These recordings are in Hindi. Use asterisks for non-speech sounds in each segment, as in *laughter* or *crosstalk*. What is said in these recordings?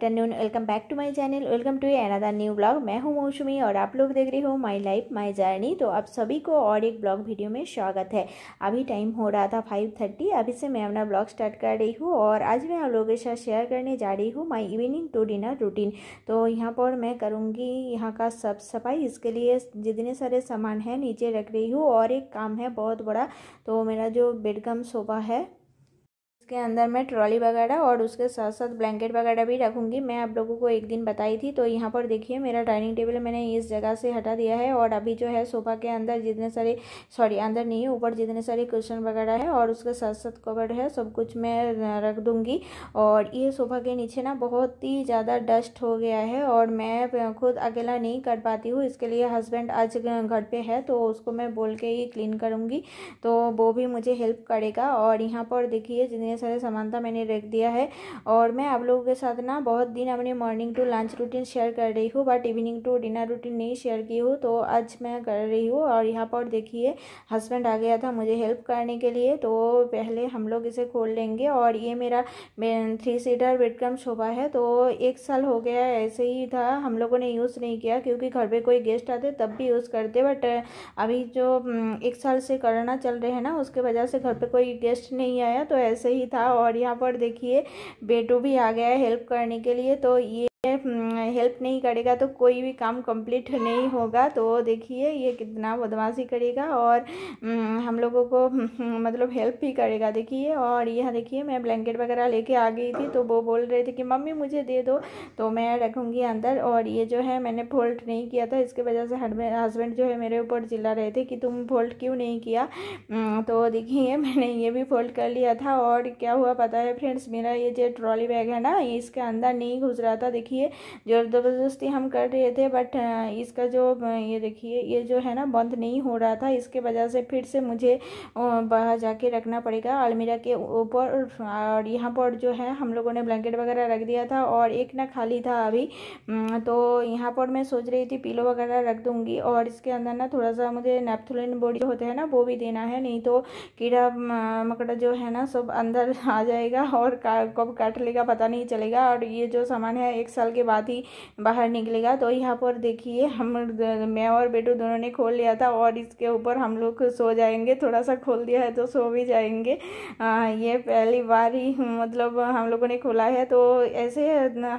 afternoon welcome back to my channel welcome to another new blog मैं हूं मौसमी और आप लोग देख रहे हो माय लाइफ माय जर्नी तो आप सभी को और एक ब्लॉग वीडियो में स्वागत है अभी टाइम हो रहा था फाइव थर्टी अभी से मैं अपना ब्लॉग स्टार्ट कर रही हूँ और आज मैं आप लोगों के साथ शेयर करने जा रही हूँ my evening to dinner routine तो यहाँ पर मैं करूँगी यहाँ का सब सफाई इसके लिए जितने सारे सामान है नीचे रख रही हूँ और एक काम है बहुत बड़ा तो मेरा जो बेडकम सोफा है इसके अंदर मैं ट्रॉली वगैरह और उसके साथ साथ ब्लैंकेट वगैरह भी रखूँगी मैं आप लोगों को एक दिन बताई थी तो यहाँ पर देखिए मेरा डाइनिंग टेबल मैंने इस जगह से हटा दिया है और अभी जो है सोफा के अंदर जितने सारे सॉरी अंदर नहीं है ऊपर जितने सारे क्वेश्चन वगैरह है और उसके साथ साथ कवर है सब कुछ मैं रख दूँगी और ये सोफ़ा के नीचे ना बहुत ही ज़्यादा डस्ट हो गया है और मैं खुद अकेला नहीं कर पाती हूँ इसके लिए हस्बैंड आज घर पर है तो उसको मैं बोल के ही क्लीन करूँगी तो वो भी मुझे हेल्प करेगा और यहाँ पर देखिए जितने सारे सामान था मैंने रख दिया है और मैं आप लोगों के साथ ना बहुत दिन अपनी morning to lunch routine share कर रही हूँ but evening to dinner routine नहीं शेयर की हूँ तो आज मैं कर रही हूँ और यहाँ पर देखिए हस्बैंड आ गया था मुझे हेल्प करने के लिए तो पहले हम लोग इसे खोल लेंगे और ये मेरा थ्री सीटर बेडक्रम शोभा है तो एक साल हो गया ऐसे ही था हम लोगों ने यूज़ नहीं किया क्योंकि घर पर कोई गेस्ट आते तब भी यूज़ करते बट अभी जो हम्म, एक साल से करना चल रहे हैं ना उसके वजह से घर पर कोई गेस्ट नहीं आया तो ऐसे ही था और यहाँ पर देखिए बेटू भी आ गया है हेल्प करने के लिए तो ये हेल्प हम्म, नहीं करेगा तो कोई भी काम कंप्लीट नहीं होगा तो देखिए ये कितना बदमाशी करेगा और हम्म, हम लोगों को हम्म, मतलब हेल्प भी करेगा देखिए और यह देखिए मैं ब्लैंकेट वगैरह लेके आ गई थी तो वो बोल रहे थे कि मम्मी मुझे दे दो तो मैं रखूँगी अंदर और ये जो है मैंने फोल्ड नहीं किया था इसके वजह से हस्बैंड जो है मेरे ऊपर चिल्ला रहे थे कि तुम फोल्ड क्यों नहीं किया तो देखिए *laughs* मैंने ये भी फोल्ड कर लिया था और क्या हुआ पता है फ्रेंड्स मेरा ये जो ट्रॉली बैग है ना इसके अंदर नहीं घुस रहा था देखिए जोर ज़बरदस्ती हम कर रहे थे बट इसका जो ये देखिए ये जो है ना बंद नहीं हो रहा था इसके वजह से फिर से मुझे बाहर जाके रखना पड़ेगा अलमीरा के ऊपर और यहाँ पर जो है हम लोगों ने ब्लैंकेट वगैरह रख दिया था और एक ना खाली था अभी तो यहाँ पर मैं सोच रही थी पीलो वगैरह रख दूँगी और इसके अंदर ना थोड़ा सा मुझे नेपथुलिन बोडी होते हैं ना वो भी देना है नहीं तो कीड़ा मकड़ा जो है ना सब अंदर *laughs* आ जाएगा और कब काट लेगा पता नहीं चलेगा और ये जो सामान है एक साथ साल के बाद ही बाहर निकलेगा तो यहाँ पर देखिए हम मैं और बेटू दोनों ने खोल लिया था और इसके ऊपर हम लोग सो जाएंगे थोड़ा सा खोल दिया है तो सो भी जाएंगे आ, ये पहली बार ही मतलब हम लोगों ने खोला है तो ऐसे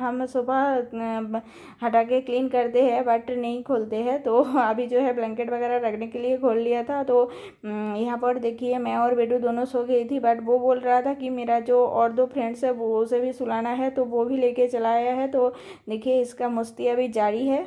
हम सुबह हटा के क्लीन करते हैं बट नहीं खोलते हैं तो अभी जो है ब्लैंकेट वगैरह रखने के लिए खोल लिया था तो यहाँ पर देखिए मैं और बेटू दोनों सो गई थी बट वो बोल रहा था कि मेरा जो और दो फ्रेंड्स है वो उसे भी सुलाना है तो वो भी लेके चला आया है तो देखिए इसका मस्ती अभी जारी है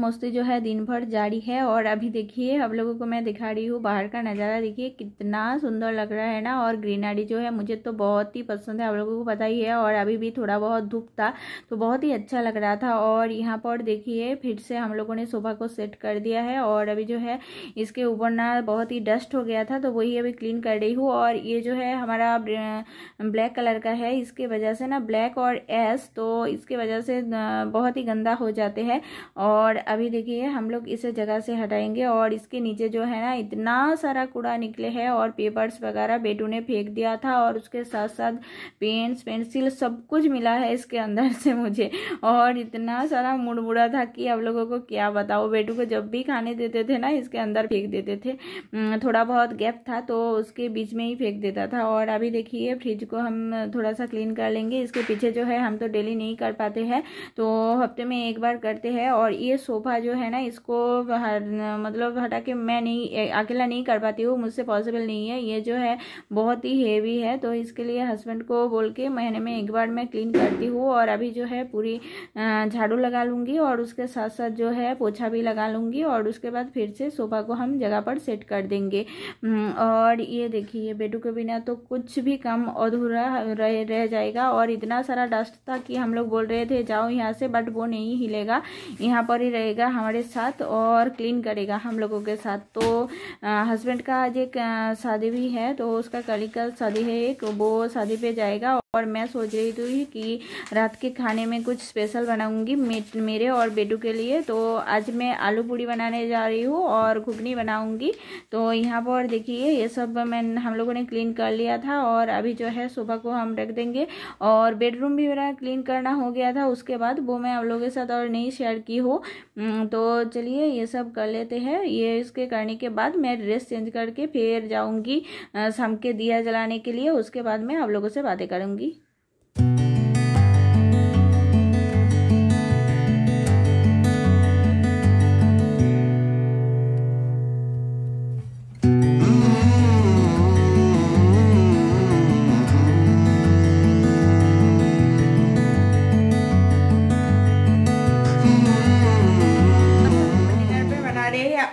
मस्ती जो है दिन भर जारी है और अभी देखिए हम लोगों को मैं दिखा रही हूँ बाहर का नज़ारा देखिए कितना सुंदर लग रहा है ना और ग्रीनरी जो है मुझे तो बहुत ही पसंद है आप लोगों को पता ही है और अभी भी थोड़ा बहुत धूप था तो बहुत ही अच्छा लग रहा था और यहाँ पर देखिए फिर से हम लोगों ने सुबह को सेट कर दिया है और अभी जो है इसके ऊपर ना बहुत ही डस्ट हो गया था तो वही अभी क्लीन कर रही हूँ और ये जो है हमारा ब्लैक कलर का है इसके वजह से ना ब्लैक और एस तो इसके वजह से बहुत ही गंदा हो जाते हैं और अभी देखिए हम लोग इसे जगह से हटाएंगे और इसके नीचे जो है ना इतना सारा कूड़ा निकले है और पेपर्स वगैरह बेटू ने फेंक दिया था और उसके साथ साथ पेंट्स पेंसिल सब कुछ मिला है इसके अंदर से मुझे और इतना सारा मुड़मुड़ा था कि आप लोगों को क्या बताओ बेटू को जब भी खाने देते थे ना इसके अंदर फेंक देते थे थोड़ा बहुत गैप था तो उसके बीच में ही फेंक देता था और अभी देखिए फ्रिज को हम थोड़ा सा क्लीन कर लेंगे इसके पीछे जो है हम तो डेली नहीं कर पाते हैं तो हफ्ते में एक बार करते हैं और ये सोफ़ा जो है ना इसको हर, मतलब हटा के मैं नहीं अकेला नहीं कर पाती हूँ मुझसे पॉसिबल नहीं है ये जो है बहुत ही हेवी है तो इसके लिए हस्बैंड को बोल के महीने में एक बार मैं क्लीन करती हूँ और अभी जो है पूरी झाड़ू लगा लूँगी और उसके साथ साथ जो है पोछा भी लगा लूँगी और उसके बाद फिर से सोफ़ा को हम जगह पर सेट कर देंगे और ये देखिए बेटू के बिना तो कुछ भी कम अधूरा रह रह जाएगा और इतना सारा डस्ट था कि हम लोग बोल रहे थे जाओ यहाँ से बट वो नहीं हिलेगा यहाँ पर ही रहेगा हमारे साथ और क्लीन करेगा हम लोगों के साथ तो हस्बैंड का आज एक शादी भी है तो उसका कली कल शादी है एक वो शादी पे जाएगा और मैं सोच रही थी कि रात के खाने में कुछ स्पेशल बनाऊंगी मेरे और बेटू के लिए तो आज मैं आलू पूड़ी बनाने जा रही हूँ और घुगनी बनाऊंगी तो यहाँ पर देखिए ये सब मैं हम लोगों ने क्लीन कर लिया था और अभी जो है सुबह को हम रख देंगे और बेडरूम भी मेरा क्लीन करना हो गया था उसके बाद वो मैं आप लोगों के साथ और नहीं शेयर की हो तो चलिए ये सब कर लेते हैं ये इसके करने के बाद मैं ड्रेस चेंज करके फिर जाऊँगी शाम के दिया जलाने के लिए उसके बाद मैं आप लोगों से बातें करूँगी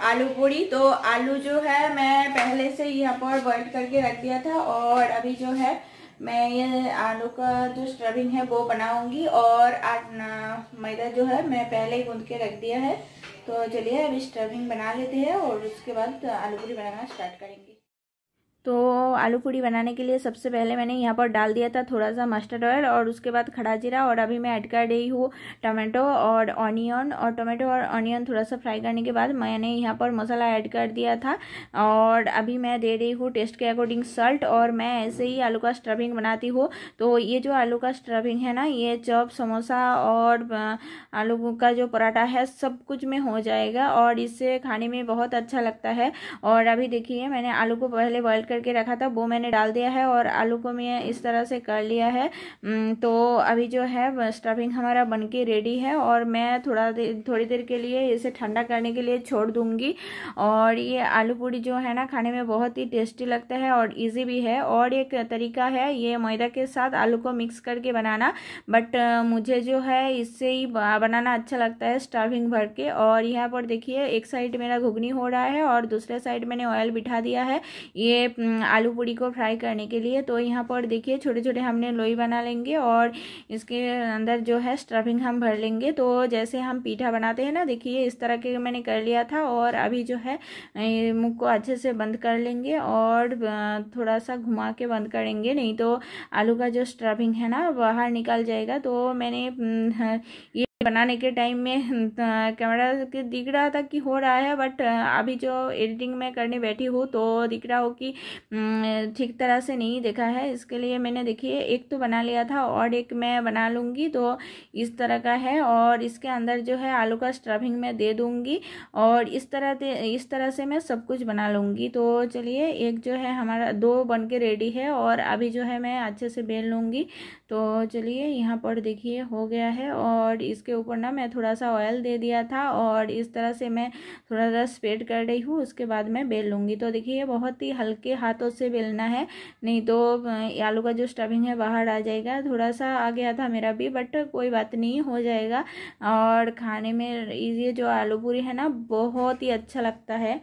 आलू पूरी तो आलू जो है मैं पहले से यहाँ पर बॉइल करके रख दिया था और अभी जो है मैं ये आलू का जो स्ट्रबिंग है वो बनाऊंगी और आट मैदा जो है मैं पहले ही गूंद के रख दिया है तो चलिए अभी स्ट्रबिंग बना लेते हैं और उसके बाद आलू पूरी बनाना स्टार्ट करेंगे तो आलू पूड़ी बनाने के लिए सबसे पहले मैंने यहाँ पर डाल दिया था थोड़ा सा मस्टर्ड ऑयल और उसके बाद खड़ा जीरा और अभी मैं ऐड कर रही हूँ टमाटो और ऑनियन और टमाटो और ऑनियन थोड़ा सा फ्राई करने के बाद मैंने यहाँ पर मसाला ऐड कर दिया था और अभी मैं दे रही हूँ टेस्ट के अकॉर्डिंग सल्ट और मैं ऐसे ही आलू का स्ट्रबिंग बनाती हूँ तो ये जो आलू का स्ट्रबिंग है ना ये चॉप समोसा और आलू का जो पराठा है सब कुछ में हो जाएगा और इससे खाने में बहुत अच्छा लगता है और अभी देखिए मैंने आलू को पहले बॉयल कर करके रखा था वो मैंने डाल दिया है और आलू को मैं इस तरह से कर लिया है तो अभी जो है स्टफिंग हमारा बन के रेडी है और मैं थोड़ा देर थोड़ी देर के लिए इसे ठंडा करने के लिए छोड़ दूँगी और ये आलू पूड़ी जो है ना खाने में बहुत ही टेस्टी लगता है और ईजी भी है और एक तरीका है ये मैदा के साथ आलू को मिक्स करके बनाना बट मुझे जो है इससे ही बनाना अच्छा लगता है स्टफिंग भर के और यहाँ पर देखिए एक साइड मेरा घुगनी हो रहा है और दूसरे साइड मैंने ऑयल बिठा दिया है ये आलू पूड़ी को फ्राई करने के लिए तो यहाँ पर देखिए छोटे छोटे हमने लोई बना लेंगे और इसके अंदर जो है स्टफिंग हम भर लेंगे तो जैसे हम पीठा बनाते हैं ना देखिए इस तरह के मैंने कर लिया था और अभी जो है मुँह को अच्छे से बंद कर लेंगे और थोड़ा सा घुमा के बंद करेंगे नहीं तो आलू का जो स्टफिंग है ना बाहर निकल जाएगा तो मैंने ये बनाने के टाइम में कैमरा के दिख रहा था कि हो रहा है बट अभी जो एडिटिंग में करने बैठी हूँ तो दिख रहा हो कि ठीक तरह से नहीं देखा है इसके लिए मैंने देखिए एक तो बना लिया था और एक मैं बना लूँगी तो इस तरह का है और इसके अंदर जो है आलू का स्ट्रफिंग मैं दे दूँगी और इस तरह इस तरह से मैं सब कुछ बना लूँगी तो चलिए एक जो है हमारा दो बन के रेडी है और अभी जो है मैं अच्छे से बेल लूँगी तो चलिए यहाँ पर देखिए हो गया है और इसके ऊपर ना मैं थोड़ा सा ऑयल दे दिया था और इस तरह से मैं थोड़ा सा स्प्रेड कर रही हूँ उसके बाद मैं बेल लूँगी तो देखिए बहुत ही हल्के हाथों से बेलना है नहीं तो आलू का जो स्टफिंग है बाहर आ जाएगा थोड़ा सा आ गया था मेरा भी बट कोई बात नहीं हो जाएगा और खाने में ये जो आलू पूरी है ना बहुत ही अच्छा लगता है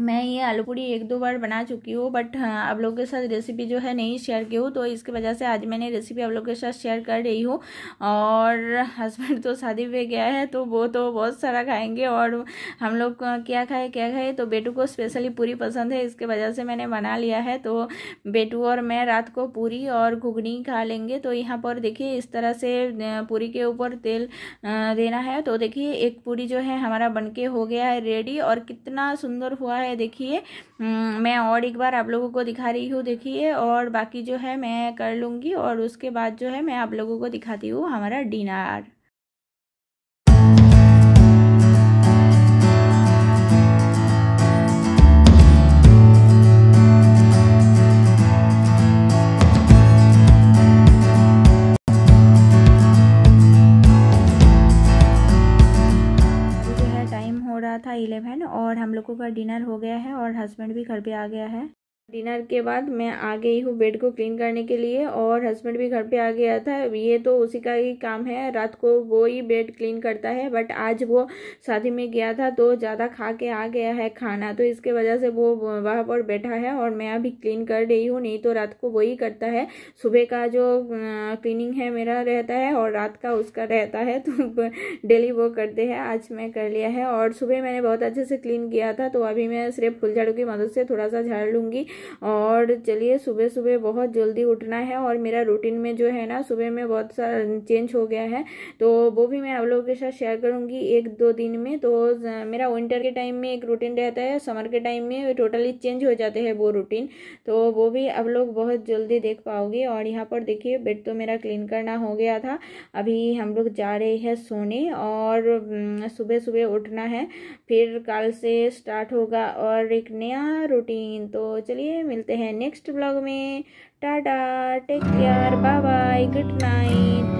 मैं ये आलू पूड़ी एक दो बार बना चुकी हूँ बट हाँ, आप लोगों के साथ रेसिपी जो है नहीं शेयर की हूँ तो इसकी वजह से आज मैंने रेसिपी आप लोगों के साथ शेयर कर रही हूँ और हस्बैंड तो शादी पे गया है तो वो तो बहुत सारा खाएंगे और हम लोग क्या खाए क्या खाए तो बेटू को स्पेशली पूरी पसंद है इसके वजह से मैंने बना लिया है तो बेटू और मैं रात को पूरी और घुगनी खा लेंगे तो यहाँ पर देखिए इस तरह से पूरी के ऊपर तेल देना है तो देखिए एक पूरी जो है हमारा बन हो गया है रेडी और कितना सुंदर हुआ है है देखिए हम्म, मैं और एक बार आप लोगों को दिखा रही हूँ देखिए और बाकी जो है मैं कर लूँगी और उसके बाद जो है मैं आप लोगों को दिखाती हूँ हमारा डिनर रहा था इलेवन और हम लोगों का डिनर हो गया है और हस्बैंड भी घर पे आ गया है डिनर के बाद मैं आ गई हूँ बेड को क्लीन करने के लिए और हस्बैंड भी घर पे आ गया था ये तो उसी का ही काम है रात को वो ही बेड क्लीन करता है बट आज वो शादी में गया था तो ज़्यादा खा के आ गया है खाना तो इसके वजह से वो वहाँ पर बैठा है और मैं अभी क्लीन कर रही हूँ नहीं तो रात को वही करता है सुबह का जो क्लीनिंग है मेरा रहता है और रात का उसका रहता है तो डेली वो करते हैं आज मैं कर लिया है और सुबह मैंने बहुत अच्छे से क्लीन किया था तो अभी मैं सिर्फ फुलझाड़ू की मदद से थोड़ा सा झाड़ लूँगी और चलिए सुबह सुबह बहुत जल्दी उठना है और मेरा रूटीन में जो है ना सुबह में बहुत सारा चेंज हो गया है तो वो भी मैं आप लोगों के साथ शेयर करूँगी एक दो दिन में तो मेरा विंटर के टाइम में एक रूटीन रहता है समर के टाइम में टोटली चेंज हो जाते हैं वो रूटीन तो वो भी आप लोग बहुत जल्दी देख पाओगे और यहाँ पर देखिए बेड तो मेरा क्लीन करना हो गया था अभी हम लोग जा रहे हैं सोने और सुबह सुबह उठना है फिर कल से स्टार्ट होगा और एक नया रूटीन तो चलिए लिए मिलते हैं नेक्स्ट ब्लॉग में tata take care bye bye good night